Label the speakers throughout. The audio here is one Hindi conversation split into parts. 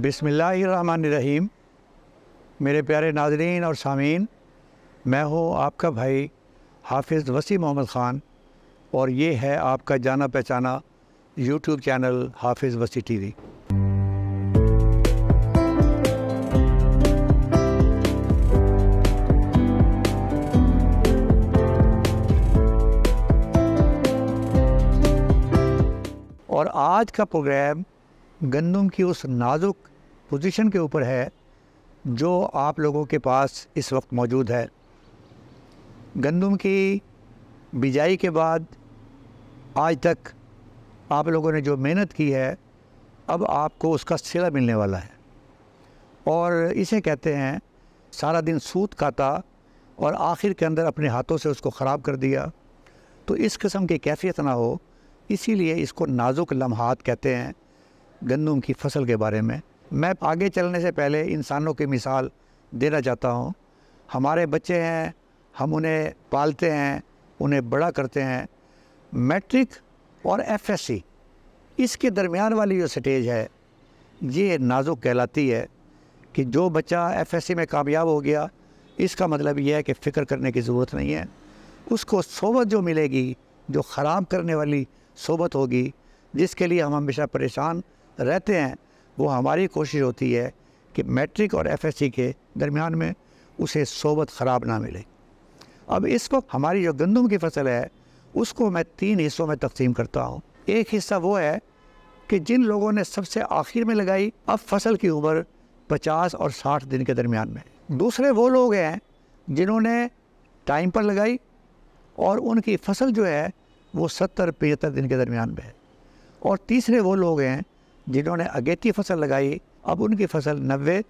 Speaker 1: बिसमीम मेरे प्यारे नाजरीन और सामीन मैं हूँ आपका भाई हाफिज़ वसी मोहम्मद ख़ान और ये है आपका जाना पहचाना यूट्यूब चैनल हाफिज़ वसी टीवी और आज का प्रोग्राम गंदम की उस नाजुक पोजीशन के ऊपर है जो आप लोगों के पास इस वक्त मौजूद है गंदम की बिजाई के बाद आज तक आप लोगों ने जो मेहनत की है अब आपको उसका सिला मिलने वाला है और इसे कहते हैं सारा दिन सूत काता और आखिर के अंदर अपने हाथों से उसको ख़राब कर दिया तो इस किस्म की कैफियत ना हो इसीलिए इसको नाजुक लम्हात कहते हैं गंदम की फसल के बारे में मैं आगे चलने से पहले इंसानों की मिसाल देना चाहता हूँ हमारे बच्चे हैं हम उन्हें पालते हैं उन्हें बड़ा करते हैं मैट्रिक और एफएससी इसके दरमियान वाली जो स्टेज है ये नाजुक कहलाती है कि जो बच्चा एफएससी में कामयाब हो गया इसका मतलब यह है कि फ़िक्र करने की ज़रूरत नहीं है उसको सोबत जो मिलेगी जो ख़राब करने वाली सोबत होगी जिसके लिए हम हमेशा परेशान रहते हैं वो हमारी कोशिश होती है कि मैट्रिक और एफएससी के दरमियान में उसे सोबत ख़राब ना मिले अब इस वक्त हमारी जो गंदम की फसल है उसको मैं तीन हिस्सों में तकसीम करता हूँ एक हिस्सा वो है कि जिन लोगों ने सबसे आखिर में लगाई अब फसल की उम्र 50 और 60 दिन के दरमियान में दूसरे वो लोग हैं जिन्होंने टाइम पर लगाई और उनकी फसल जो है वो 70 पचहत्तर दिन के दरमियान में है और तीसरे वो लोग हैं जिन्होंने अगेती फसल लगाई अब उनकी फसल नबे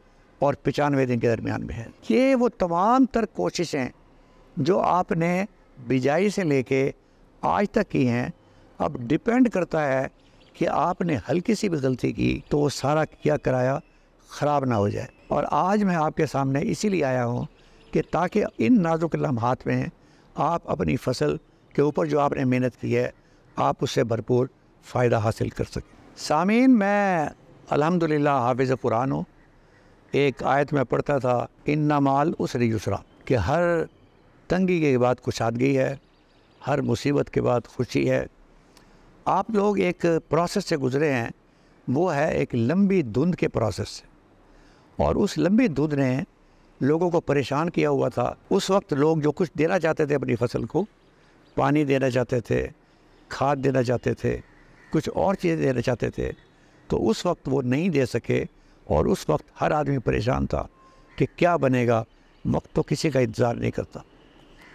Speaker 1: और पचानवे दिन के दरमियान में है ये वो तमाम तर कोशिशें जो आपने बिजाई से लेके आज तक की हैं अब डिपेंड करता है कि आपने हल्की सी भी गलती की तो वो सारा क्या कराया ख़राब ना हो जाए और आज मैं आपके सामने इसीलिए आया हूँ कि ताकि इन नाजुक लम्हात में आप अपनी फसल के ऊपर जो आपने मेहनत की है आप उससे भरपूर फ़ायदा हासिल कर सकें सामीन मैं अलहमदिल्ला हाफिज़ कुरान हूँ एक आयत में पढ़ता था इन्ना माल उसरी उसरा कि हर तंगी के बाद कुशादगी है हर मुसीबत के बाद खुशी है आप लोग एक प्रोसेस से गुज़रे हैं वो है एक लंबी धुंध के प्रोसेस से और उस लंबी धुंध ने लोगों को परेशान किया हुआ था उस वक्त लोग जो कुछ देना चाहते थे अपनी फसल को पानी देना चाहते थे खाद देना चाहते थे कुछ और चीज़ें देना चाहते थे तो उस वक्त वो नहीं दे सके और उस वक्त हर आदमी परेशान था कि क्या बनेगा वक्त तो किसी का इंतज़ार नहीं करता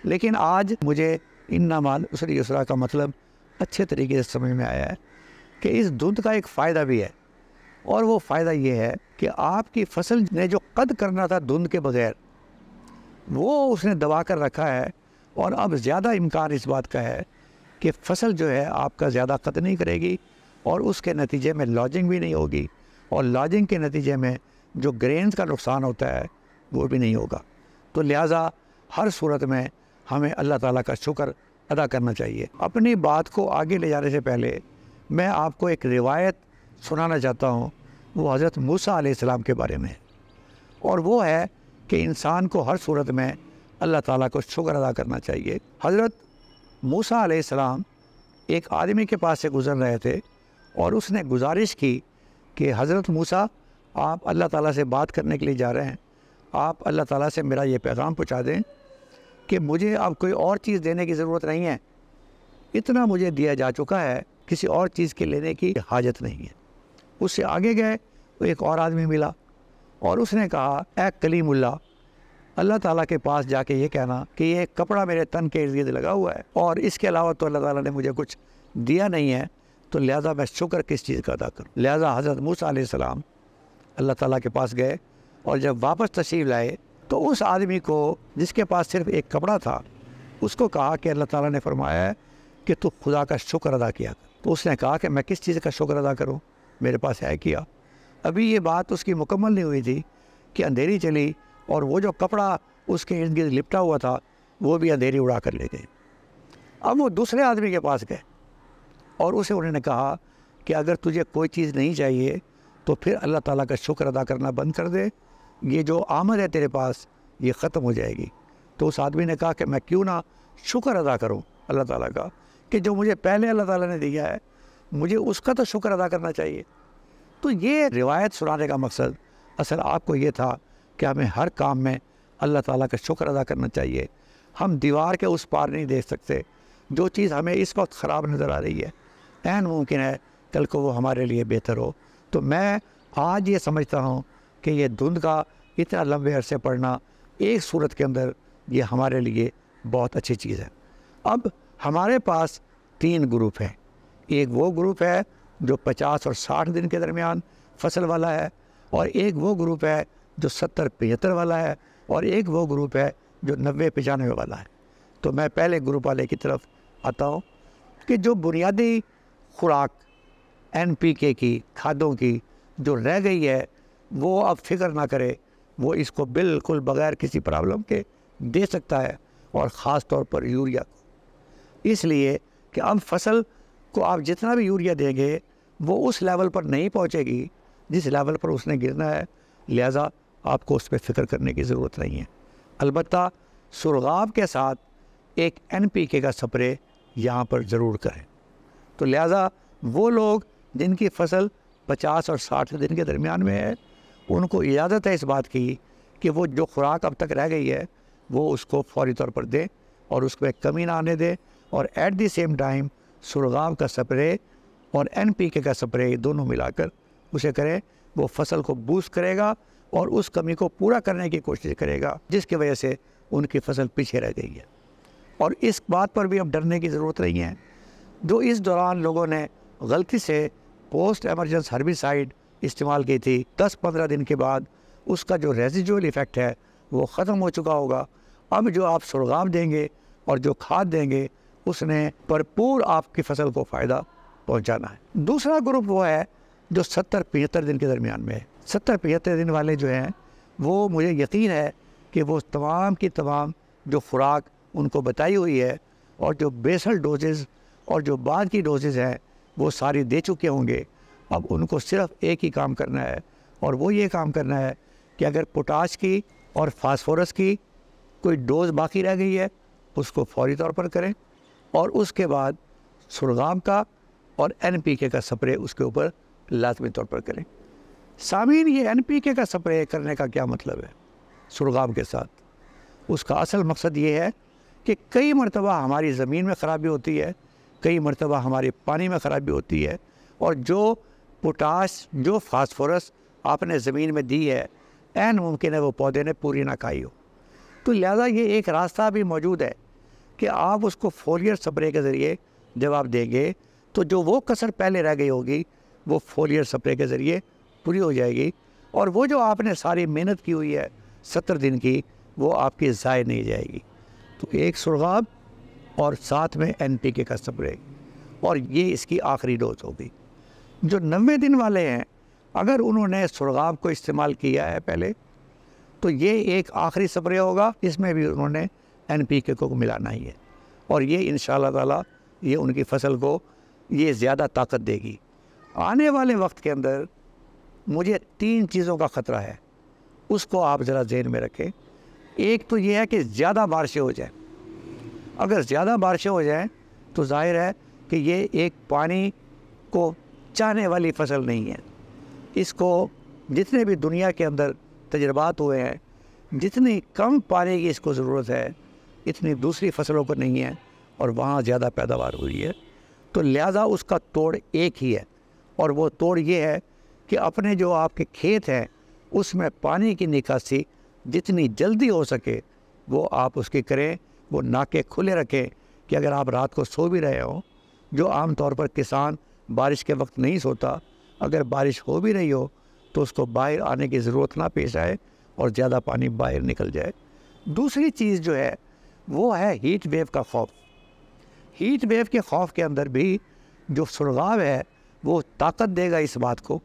Speaker 1: लेकिन आज मुझे इन नामाल उसरी उसरा का मतलब अच्छे तरीके से समझ में आया है कि इस धुंध का एक फ़ायदा भी है और वो फ़ायदा ये है कि आपकी फसल ने जो कद करना था धुंध के बगैर वो उसने दबा कर रखा है और अब ज़्यादा इम्कान इस बात का है कि फसल जो है आपका ज़्यादा खत नहीं करेगी और उसके नतीजे में लॉजिंग भी नहीं होगी और लॉजिंग के नतीजे में जो ग्रेन का नुकसान होता है वो भी नहीं होगा तो लिहाजा हर सूरत में हमें अल्लाह ताला का शुक्र अदा करना चाहिए अपनी बात को आगे ले जाने से पहले मैं आपको एक रिवायत सुनाना चाहता हूँ वो हज़रत मूसा आलाम के बारे में और वो है कि इंसान को हर सूरत में अल्लाह ताला को शुक्र अदा करना चाहिए हज़रत मूसा आसमाम एक आदमी के पास से गुज़र रहे थे और उसने गुजारिश की कि हज़रत मूसा आप अल्लाह ताला से बात करने के लिए जा रहे हैं आप अल्लाह ताला से मेरा ये पैगाम पहुँचा दें कि मुझे अब कोई और चीज़ देने की ज़रूरत नहीं है इतना मुझे दिया जा चुका है किसी और चीज़ के लेने की हाजत नहीं है उससे आगे गए एक और आदमी मिला और उसने कहा ए कलीमुल्ला अल्लाह ताला के पास जाके ये कहना कि ये कपड़ा मेरे तन के इर्द लगा हुआ है और इसके अलावा तो अल्लाह ताला ने मुझे कुछ दिया नहीं है तो लिहाजा मैं शुक्र किस चीज़ का अदा करूँ लिहाजा हज़रत मूसा सलाम अल्लाह ताला के पास गए और जब वापस तशरीफ़ लाए तो उस आदमी को जिसके पास सिर्फ एक कपड़ा था उसको कहा कि अल्लाह ताला ने फरमाया है कि तू खुदा का शुक्र अदा किया तो उसने कहा कि मैं किस चीज़ का शुक्र अदा करूँ मेरे पास है किया अभी ये बात उसकी मुकम्मल नहीं हुई थी कि अंधेरी चली और वो जो कपड़ा उसके इर्द गिर्द लिपटा हुआ था वो भी अंधेरी उड़ा कर ले गए अब वो दूसरे आदमी के पास गए और उसे उन्होंने कहा कि अगर तुझे कोई चीज़ नहीं चाहिए तो फिर अल्लाह ताला का शुक्र अदा करना बंद कर दे ये जो आमद है तेरे पास ये ख़त्म हो जाएगी तो उस आदमी ने कहा कि मैं क्यों ना शुक्र अदा करूँ अल्लाह ताला का कि जो मुझे पहले अल्लाह ताला ने दिया है मुझे उसका तो शुक्र अदा करना चाहिए तो ये रिवायत सुनाने का मकसद असल आपको ये था कि हमें हर काम में अल्लाह ताला का शुक्र अदा करना चाहिए हम दीवार के उस पार नहीं देख सकते जो चीज़ हमें इस वक्त ख़राब नज़र आ रही है एन मुमकिन है कल को वो हमारे लिए बेहतर हो तो मैं आज ये समझता हूँ कि ये धुंध का इतना लंबे अरसे पड़ना एक सूरत के अंदर ये हमारे लिए बहुत अच्छी चीज़ है अब हमारे पास तीन ग्रुप हैं एक वो ग्रुप है जो 50 और 60 दिन के दरमियान फसल वाला है और एक वो ग्रुप है जो सत्तर पचहत्तर वाला है और एक वो ग्रुप है जो नब्बे पचानवे वाला है तो मैं पहले ग्रुप वाले की तरफ आता हूँ कि जो बुनियादी खुराक एन पी के की खादों की जो रह गई है वो अब फिक्र ना करे वो इसको बिल्कुल बगैर किसी प्रॉब्लम के दे सकता है और ख़ास तौर पर यूरिया को इसलिए कि अब फसल को आप जितना भी यूरिया देंगे वो उस लेवल पर नहीं पहुंचेगी जिस लेवल पर उसने गिरना है लिहाजा आपको उस पर फिक्र करने की ज़रूरत नहीं है अलबत् सुरगाव के साथ एक एन पी के का स्प्रे यहाँ पर ज़रूर करें तो लिहाजा वो लोग जिनकी फसल 50 और 60 दिन के दरमियान में है उनको इजाज़त है इस बात की कि वो जो खुराक अब तक रह गई है वो उसको फौरी तौर पर दें और पर कमी ना आने दें और एट दी सेम टाइम सुरगाम का स्प्रे और एन पी के का स्प्रे दोनों मिलाकर उसे करें वो फसल को बूस्ट करेगा और उस कमी को पूरा करने की कोशिश करेगा जिसकी वजह से उनकी फसल पीछे रह गई है और इस बात पर भी अब डरने की ज़रूरत नहीं है जो इस दौरान लोगों ने गलती से पोस्ट एमरजेंस हर्बिसाइड इस्तेमाल की थी 10-15 दिन के बाद उसका जो रेजिजुअल इफ़ेक्ट है वो ख़त्म हो चुका होगा अब जो आप सुरगाम देंगे और जो खाद देंगे उसने भरपूर आपकी फसल को फ़ायदा पहुंचाना है दूसरा ग्रुप वो है जो 70-75 दिन के दरमियान में है सत्तर पचहत्तर दिन वाले जो हैं वो मुझे यकीन है कि वो तमाम की तमाम जो खुराक उनको बताई हुई है और जो बेसल डोजेज़ और जो बाद की डोजेज़ हैं वो सारी दे चुके होंगे अब उनको सिर्फ एक ही काम करना है और वो ये काम करना है कि अगर पोटाश की और फास्फोरस की कोई डोज बाकी रह गई है उसको फौरी तौर पर करें और उसके बाद सुरगाम का और एन पी के का स्प्रे उसके ऊपर लाजमी तौर पर करें सामीन ये के का स्प्रे करने का क्या मतलब है सुरगाम के साथ उसका असल मकसद ये है कि कई मरतबा हमारी ज़मीन में ख़राबी होती है कई मरतबा हमारे पानी में ख़राबी होती है और जो पोटास जो फास्फोरस आपने ज़मीन में दी है एन मुमकिन है वो पौधे ने पूरी ना खाई हो तो लिहाजा ये एक रास्ता भी मौजूद है कि आप उसको फोलियर स्प्रे के ज़रिए जब आप देंगे तो जो वो कसर पहले रह गई होगी वो फोलियर स्प्रे के ज़रिए पूरी हो जाएगी और वो जो आपने सारी मेहनत की हुई है सत्तर दिन की वो आपकी ज़ाय नहीं जाएगी तो एक सुरगाब और साथ में एन पी के का स्प्रे और ये इसकी आखिरी डोज होगी जो नबे दिन वाले हैं अगर उन्होंने सुरगाब को इस्तेमाल किया है पहले तो ये एक आखिरी स्प्रे होगा इसमें भी उन्होंने एन पी के को मिलाना ही है और ये इन ताला ये उनकी फसल को ये ज़्यादा ताकत देगी आने वाले वक्त के अंदर मुझे तीन चीज़ों का ख़तरा है उसको आप ज़रा जहन में रखें एक तो ये है कि ज़्यादा बारिशें हो जाए अगर ज़्यादा बारिशें हो जाएँ तो जाहिर है कि ये एक पानी को चाहने वाली फसल नहीं है इसको जितने भी दुनिया के अंदर तजर्बात हुए हैं जितनी कम पानी की इसको ज़रूरत है इतनी दूसरी फसलों को नहीं है और वहाँ ज़्यादा पैदावार हुई है तो लिहाजा उसका तोड़ एक ही है और वो तोड़ ये है कि अपने जो आपके खेत हैं उसमें पानी की निकासी जितनी जल्दी हो सके वो आप उसकी करें वो नाके खुले रखें कि अगर आप रात को सो भी रहे हो जो आमतौर पर किसान बारिश के वक्त नहीं सोता अगर बारिश हो भी रही हो तो उसको बाहर आने की ज़रूरत ना पेश आए और ज़्यादा पानी बाहर निकल जाए दूसरी चीज़ जो है वो है हीट वेव का खौफ हीट वेव के खौफ के अंदर भी जो सुरगाव है वो ताकत देगा इस बात को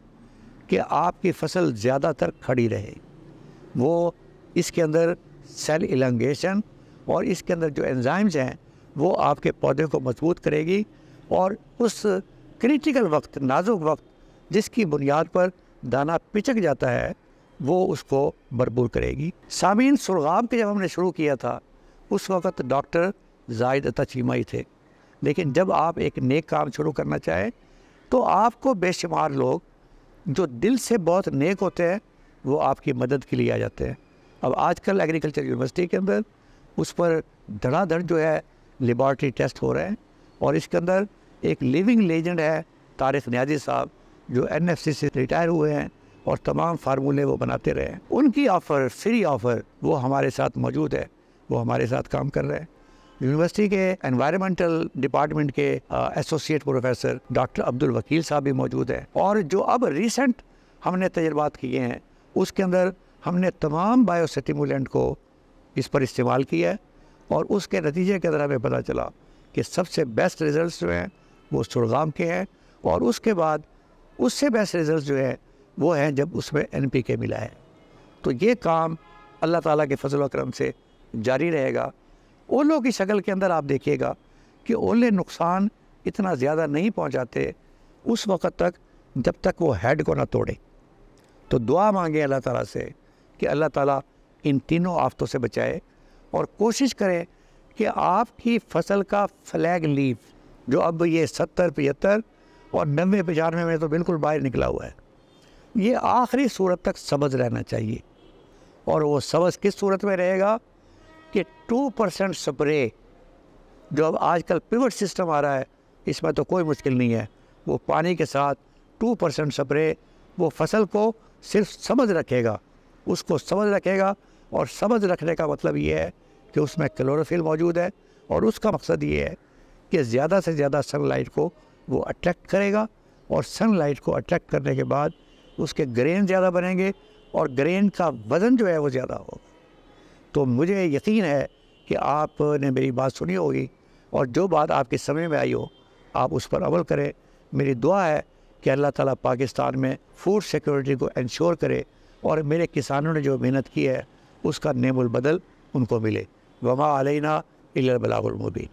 Speaker 1: कि आपकी फसल ज़्यादातर खड़ी रहे वो इसके अंदर सेल इलंगेशन और इसके अंदर जो एंजाइम्स हैं वो आपके पौधे को मजबूत करेगी और उस क्रिटिकल वक्त नाजुक वक्त जिसकी बुनियाद पर दाना पिचक जाता है वो उसको भरपूर करेगी सामीन सुरगाम के जब हमने शुरू किया था उस वक्त डॉक्टर जायद तचीमाई थे लेकिन जब आप एक नेक काम शुरू करना चाहें तो आपको बेशुमार लोग जो दिल से बहुत नेक होते हैं वो आपकी मदद के लिए आ जाते हैं अब आजकल एग्रीकल्चर यूनिवर्सिटी के अंदर उस पर धड़ाधड़ जो है लेबॉर्ट्री टेस्ट हो रहे हैं और इसके अंदर एक लिविंग लेजेंड है तारिक न्याजी साहब जो एन से रिटायर हुए हैं और तमाम फार्मूले वो बनाते रहे हैं उनकी ऑफ़र फ्री ऑफ़र वो हमारे साथ मौजूद है वो हमारे साथ काम कर रहे हैं यूनिवर्सिटी के एनवायरमेंटल डिपार्टमेंट के associate professor doctor Abdul Wakeel sahab भी मौजूद हैं और जो अब रिसेंट हमने तजर्बात किए हैं उसके अंदर हमने तमाम बायोसेटिमुलेंट को इस पर इस्तेमाल किया है और उसके नतीजे के अंदर हमें पता चला कि सबसे बेस्ट रिज़ल्ट जो हैं वो सुरगाम के हैं और उसके बाद उससे बेस्ट रिज़ल्ट जो हैं वो हैं जब उसमें एन पी के मिला है तो ये काम अल्लाह ताला के फजल करम से जारी रहेगा ओलों की शक्ल के अंदर आप देखिएगा कि ओले नुकसान इतना ज़्यादा नहीं पहुँचाते उस वक़्त तक जब तक वो हेड को ना तोड़े तो दुआ मांगे अल्लाह ताला से कि अल्लाह ताला इन तीनों आफतों से बचाए और कोशिश करें कि आपकी फसल का फ्लैग लीव जो अब ये सत्तर पचहत्तर और नबे पचानवे में तो बिल्कुल बाहर निकला हुआ है ये आखिरी सूरत तक सबज रहना चाहिए और वो सबज किस सूरत में रहेगा कि टू परसेंट स्प्रे जो अब आजकल पिवट सिस्टम आ रहा है इसमें तो कोई मुश्किल नहीं है वो पानी के साथ टू परसेंट स्प्रे वो फसल को सिर्फ समझ रखेगा उसको समझ रखेगा और समझ रखने का मतलब ये है कि उसमें क्लोरोफिल मौजूद है और उसका मकसद ये है कि ज़्यादा से ज़्यादा सनलाइट को वो अट्रैक्ट करेगा और सनलाइट को अट्रैक्ट करने के बाद उसके ग्रेन ज़्यादा बनेंगे और ग्रेन का वज़न जो है वो ज़्यादा होगा तो मुझे यकीन है कि आपने मेरी बात सुनी होगी और जो बात आपके समय में आई हो आप उस पर अमल करें मेरी दुआ है कि अल्लाह ताला पाकिस्तान में फूड सिक्योरिटी को इंश्योर करे और मेरे किसानों ने जो मेहनत की है उसका नेमुल बदल उनको मिले वमा अलैना इलाबलामुबीन